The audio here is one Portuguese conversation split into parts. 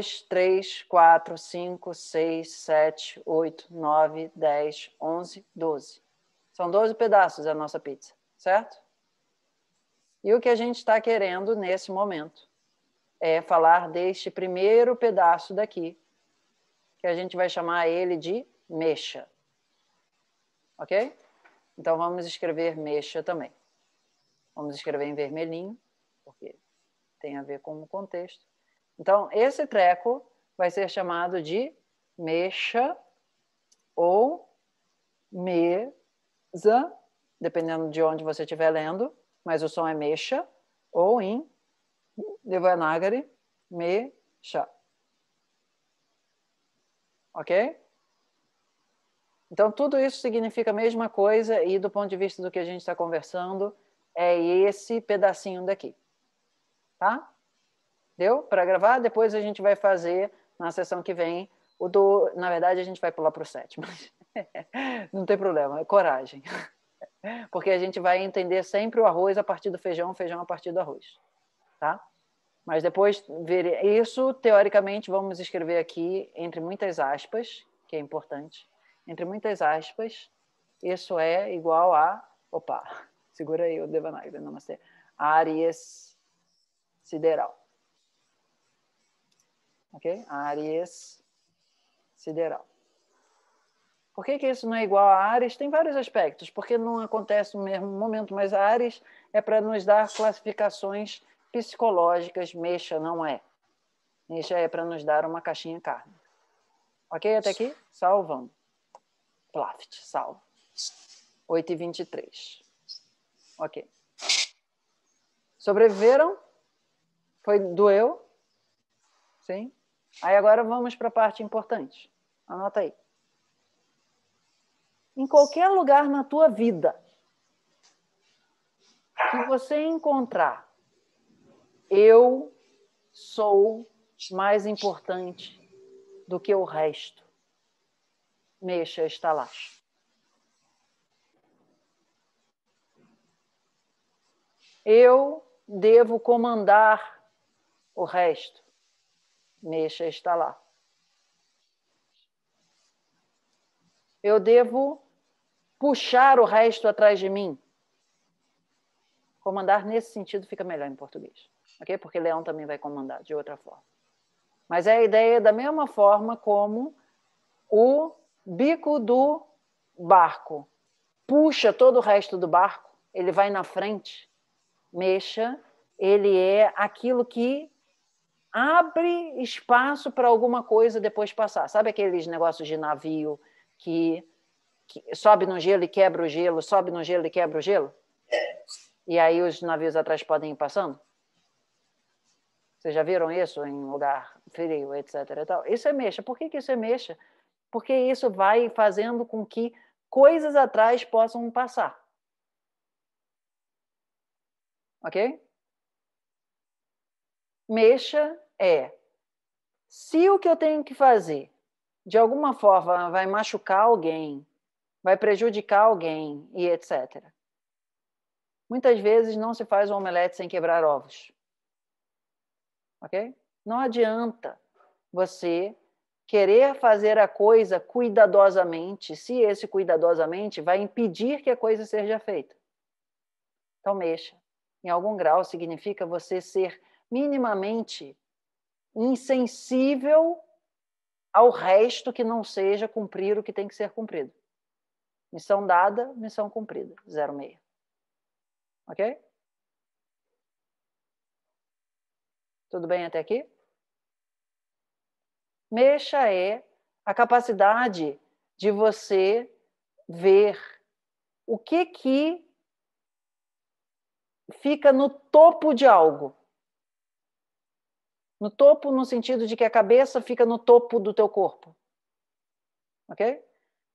2, 3, 4, 5, 6, 7, 8, 9, 10, 11, 12. São 12 pedaços a nossa pizza, certo? E o que a gente está querendo nesse momento é falar deste primeiro pedaço daqui, que a gente vai chamar ele de mexa. Ok? Então vamos escrever mexa também. Vamos escrever em vermelhinho, porque tem a ver com o contexto. Então, esse treco vai ser chamado de mecha ou mesa, dependendo de onde você estiver lendo, mas o som é mecha ou em Devanagari, mecha, Ok? Então, tudo isso significa a mesma coisa, e do ponto de vista do que a gente está conversando, é esse pedacinho daqui. Tá? Deu para gravar? Depois a gente vai fazer na sessão que vem o do. Na verdade, a gente vai pular para o sétimo. Não tem problema, É coragem. Porque a gente vai entender sempre o arroz a partir do feijão, o feijão a partir do arroz. Tá? Mas depois ver isso, teoricamente, vamos escrever aqui entre muitas aspas, que é importante. Entre muitas aspas, isso é igual a. Opa, segura aí o Devanagari, namastê. Aries sideral ok? Aries sideral. Por que, que isso não é igual a Ares? Tem vários aspectos, porque não acontece no mesmo momento, mas Ares é para nos dar classificações psicológicas, mexa não é. Mexa é para nos dar uma caixinha carne. Ok até aqui? Salvamos. Plaft, salvo. 8 e 23. Ok. Sobreviveram? Foi doeu? Sim? Aí agora vamos para a parte importante. Anota aí. Em qualquer lugar na tua vida que você encontrar, eu sou mais importante do que o resto. Mexa esta lá. Eu devo comandar o resto. Mexa está lá. Eu devo puxar o resto atrás de mim. Comandar nesse sentido fica melhor em português, ok? Porque leão também vai comandar de outra forma. Mas é a ideia da mesma forma como o bico do barco puxa todo o resto do barco, ele vai na frente. Mexa, ele é aquilo que abre espaço para alguma coisa depois passar. Sabe aqueles negócios de navio que, que, sobe no gelo e quebra o gelo, sobe no gelo e quebra o gelo? E aí os navios atrás podem ir passando? Vocês já viram isso em lugar frio, etc. Isso é mexa. Por que, que isso é mexa? Porque isso vai fazendo com que coisas atrás possam passar. Ok? Mexa é: se o que eu tenho que fazer de alguma forma vai machucar alguém, vai prejudicar alguém e etc. Muitas vezes não se faz um omelete sem quebrar ovos. Ok? Não adianta você querer fazer a coisa cuidadosamente, se esse cuidadosamente vai impedir que a coisa seja feita. Então mexa. Em algum grau significa você ser minimamente insensível ao resto que não seja cumprir o que tem que ser cumprido. Missão dada, missão cumprida, 06. Ok? Tudo bem até aqui? Mexa é a capacidade de você ver o que que fica no topo de algo. No topo, no sentido de que a cabeça fica no topo do teu corpo. Ok?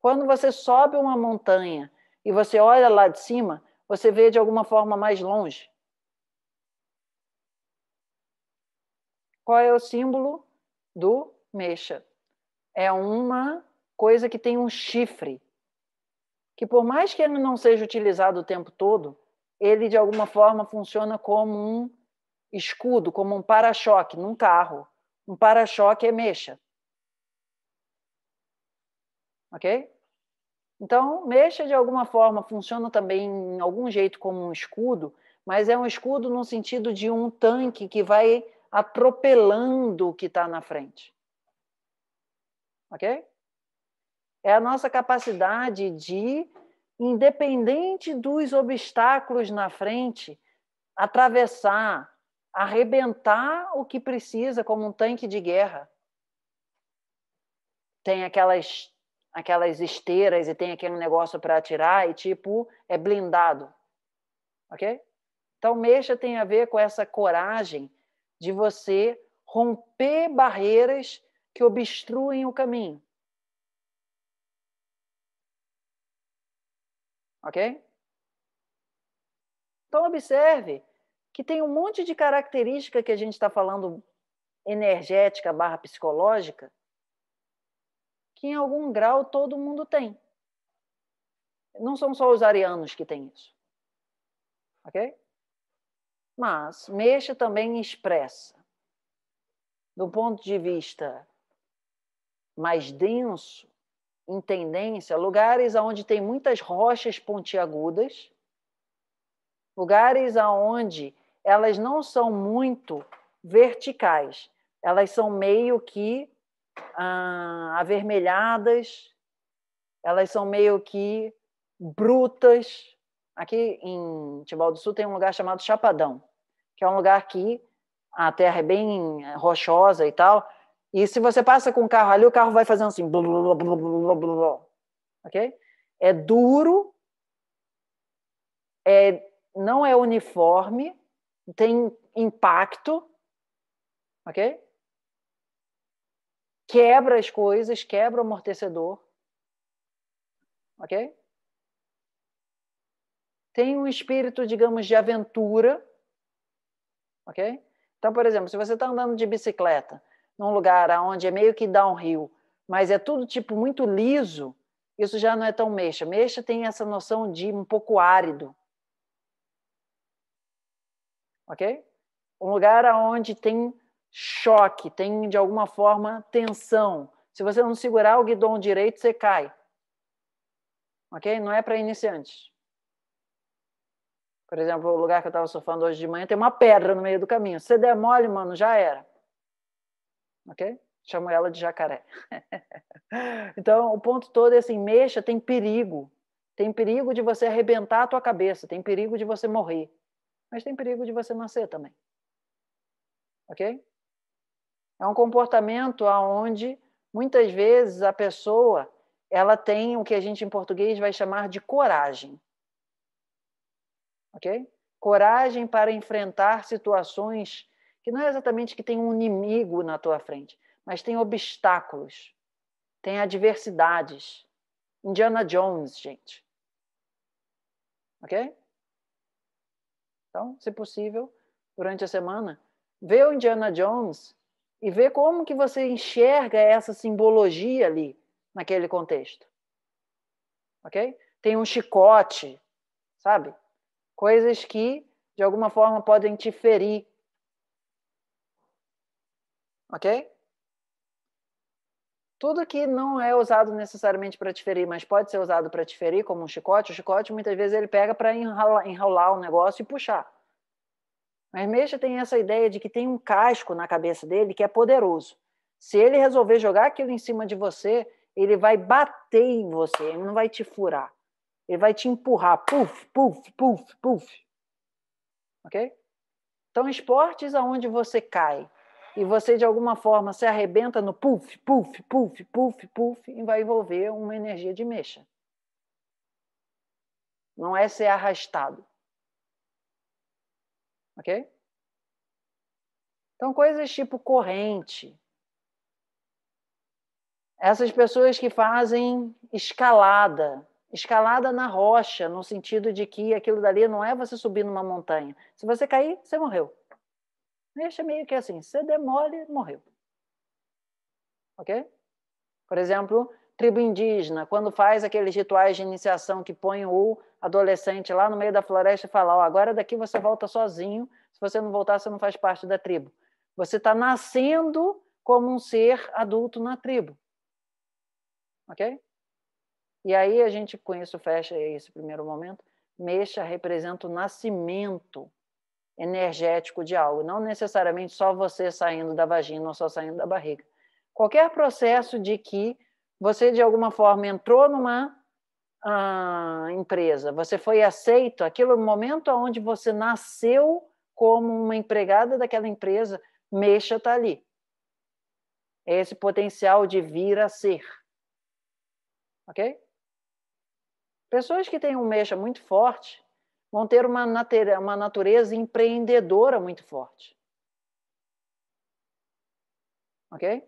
Quando você sobe uma montanha e você olha lá de cima, você vê de alguma forma mais longe. Qual é o símbolo do mexa? É uma coisa que tem um chifre, que por mais que ele não seja utilizado o tempo todo, ele de alguma forma funciona como um escudo como um para-choque num carro. Um para-choque é mexa. Ok? Então, mexa de alguma forma funciona também em algum jeito como um escudo, mas é um escudo no sentido de um tanque que vai atropelando o que está na frente. Ok? É a nossa capacidade de, independente dos obstáculos na frente, atravessar, arrebentar o que precisa, como um tanque de guerra. Tem aquelas aquelas esteiras e tem aquele negócio para atirar e tipo é blindado, ok? Então mexa tem a ver com essa coragem de você romper barreiras que obstruem o caminho. Ok? Então observe que tem um monte de característica que a gente está falando energética barra psicológica, que em algum grau todo mundo tem. Não são só os arianos que têm isso. Ok? Mas mexa também expressa. Do ponto de vista mais denso, em tendência, lugares onde tem muitas rochas pontiagudas, lugares onde elas não são muito verticais, elas são meio que ah, avermelhadas, elas são meio que brutas. Aqui em Tibau do Sul tem um lugar chamado Chapadão, que é um lugar que a terra é bem rochosa e tal. E se você passa com o carro ali, o carro vai fazendo assim, blá, blá, blá, blá. ok? É duro, é, não é uniforme, tem impacto, ok? Quebra as coisas, quebra o amortecedor, ok? Tem um espírito, digamos, de aventura, ok? Então, por exemplo, se você está andando de bicicleta num lugar onde é meio que downhill, mas é tudo tipo muito liso, isso já não é tão mexa. Mexa tem essa noção de um pouco árido, ok? Um lugar onde tem choque, tem de alguma forma tensão. Se você não segurar o guidão direito, você cai. Ok? Não é para iniciantes. Por exemplo, o lugar que eu estava surfando hoje de manhã tem uma pedra no meio do caminho. você der mole, mano, já era. Ok? Chamo ela de jacaré. então, o ponto todo é assim: mexa, tem perigo. Tem perigo de você arrebentar a tua cabeça, tem perigo de você morrer mas tem perigo de você nascer também. Ok? É um comportamento aonde muitas vezes a pessoa ela tem o que a gente em português vai chamar de coragem. OK? Coragem para enfrentar situações que não é exatamente que tem um inimigo na tua frente, mas tem obstáculos, tem adversidades. Indiana Jones, gente. OK? Então, se possível, durante a semana, vê o Indiana Jones e vê como que você enxerga essa simbologia ali naquele contexto. OK? Tem um chicote, sabe? Coisas que de alguma forma podem te ferir. OK? tudo que não é usado necessariamente para te ferir, mas pode ser usado para te ferir, como um chicote, o chicote muitas vezes ele pega para enrolar, enrolar o negócio e puxar. Mas Mexa tem essa ideia de que tem um casco na cabeça dele que é poderoso. Se ele resolver jogar aquilo em cima de você, ele vai bater em você, ele não vai te furar. Ele vai te empurrar, puf, puf, puf, puf. Ok? Então, esportes aonde você cai, e você de alguma forma se arrebenta no puff, puff, puff, puff, puff e vai envolver uma energia de mexa. Não é ser arrastado. OK? Então coisas tipo corrente. Essas pessoas que fazem escalada, escalada na rocha, no sentido de que aquilo dali não é você subir numa montanha. Se você cair, você morreu. Deixa meio que assim, se demole, morreu. Ok? Por exemplo, tribo indígena, quando faz aqueles rituais de iniciação que põe o adolescente lá no meio da floresta e fala: oh, agora daqui você volta sozinho, se você não voltar, você não faz parte da tribo. Você está nascendo como um ser adulto na tribo. Ok? E aí a gente, com isso, fecha esse primeiro momento. Mexa representa o nascimento energético de algo, não necessariamente só você saindo da vagina ou só saindo da barriga. Qualquer processo de que você, de alguma forma, entrou numa ah, empresa, você foi aceito, aquilo é momento onde você nasceu como uma empregada daquela empresa, mexa está ali. É esse potencial de vir a ser. Ok? Pessoas que têm um mexa muito forte, vão ter uma, uma natureza empreendedora muito forte. Ok?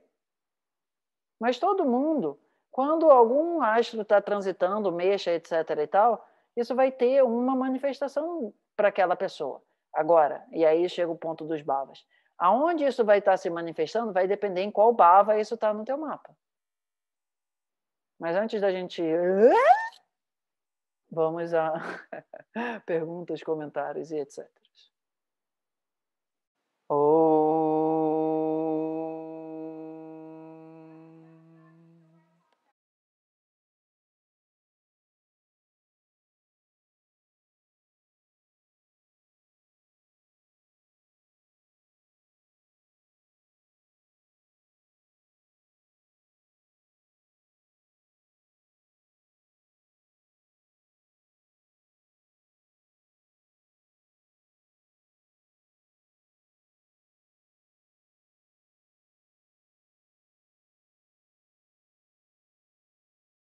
Mas todo mundo, quando algum astro está transitando, mexa, etc. e tal, isso vai ter uma manifestação para aquela pessoa. Agora, e aí chega o ponto dos bhavas. Aonde isso vai estar tá se manifestando vai depender em qual bhava isso está no teu mapa. Mas antes da gente Vamos a perguntas, comentários e etc.